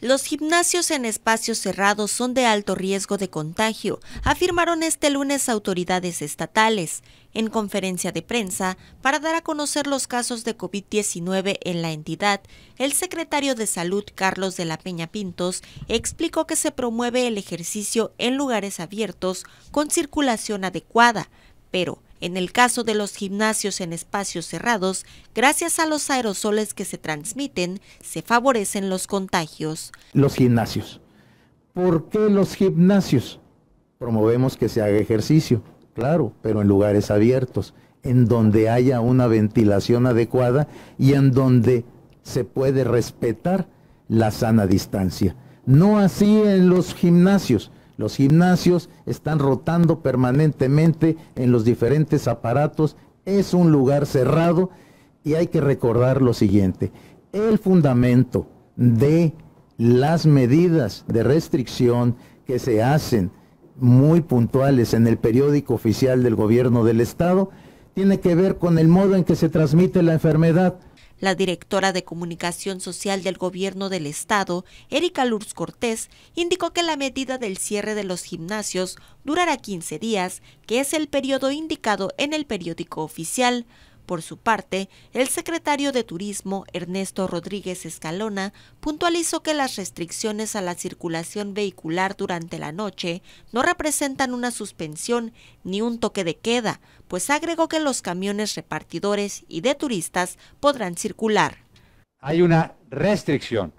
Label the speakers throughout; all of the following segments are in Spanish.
Speaker 1: Los gimnasios en espacios cerrados son de alto riesgo de contagio, afirmaron este lunes autoridades estatales en conferencia de prensa para dar a conocer los casos de COVID-19 en la entidad. El secretario de Salud, Carlos de la Peña Pintos, explicó que se promueve el ejercicio en lugares abiertos con circulación adecuada, pero en el caso de los gimnasios en espacios cerrados, gracias a los aerosoles que se transmiten, se favorecen los contagios.
Speaker 2: Los gimnasios. ¿Por qué los gimnasios? Promovemos que se haga ejercicio, claro, pero en lugares abiertos, en donde haya una ventilación adecuada y en donde se puede respetar la sana distancia. No así en los gimnasios, los gimnasios están rotando permanentemente en los diferentes aparatos. Es un lugar cerrado y hay que recordar lo siguiente. El fundamento de las medidas de restricción que se hacen muy puntuales en el periódico oficial del gobierno del Estado tiene que ver con el modo en que se transmite la enfermedad.
Speaker 1: La directora de Comunicación Social del Gobierno del Estado, Erika Lourdes Cortés, indicó que la medida del cierre de los gimnasios durará 15 días, que es el periodo indicado en el periódico oficial. Por su parte, el secretario de Turismo, Ernesto Rodríguez Escalona, puntualizó que las restricciones a la circulación vehicular durante la noche no representan una suspensión ni un toque de queda, pues agregó que los camiones repartidores y de turistas podrán circular. Hay
Speaker 3: una restricción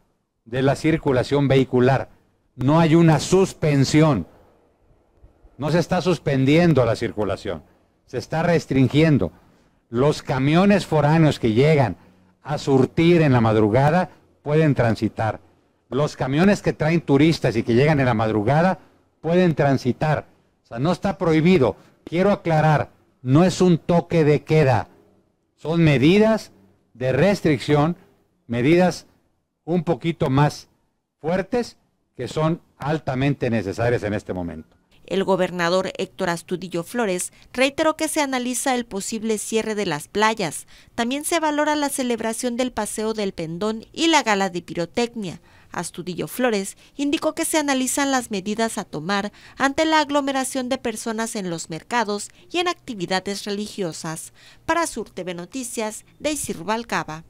Speaker 3: de la circulación vehicular, no hay una suspensión. No se está suspendiendo la circulación, se está restringiendo los camiones foráneos que llegan a surtir en la madrugada pueden transitar. Los camiones que traen turistas y que llegan en la madrugada pueden transitar. O sea, no está prohibido. Quiero aclarar, no es un toque de queda. Son medidas de restricción, medidas un poquito más fuertes que son altamente necesarias en este momento.
Speaker 1: El gobernador Héctor Astudillo Flores reiteró que se analiza el posible cierre de las playas. También se valora la celebración del Paseo del Pendón y la gala de pirotecnia. Astudillo Flores indicó que se analizan las medidas a tomar ante la aglomeración de personas en los mercados y en actividades religiosas. Para Sur TV Noticias, Daisy Rubalcaba.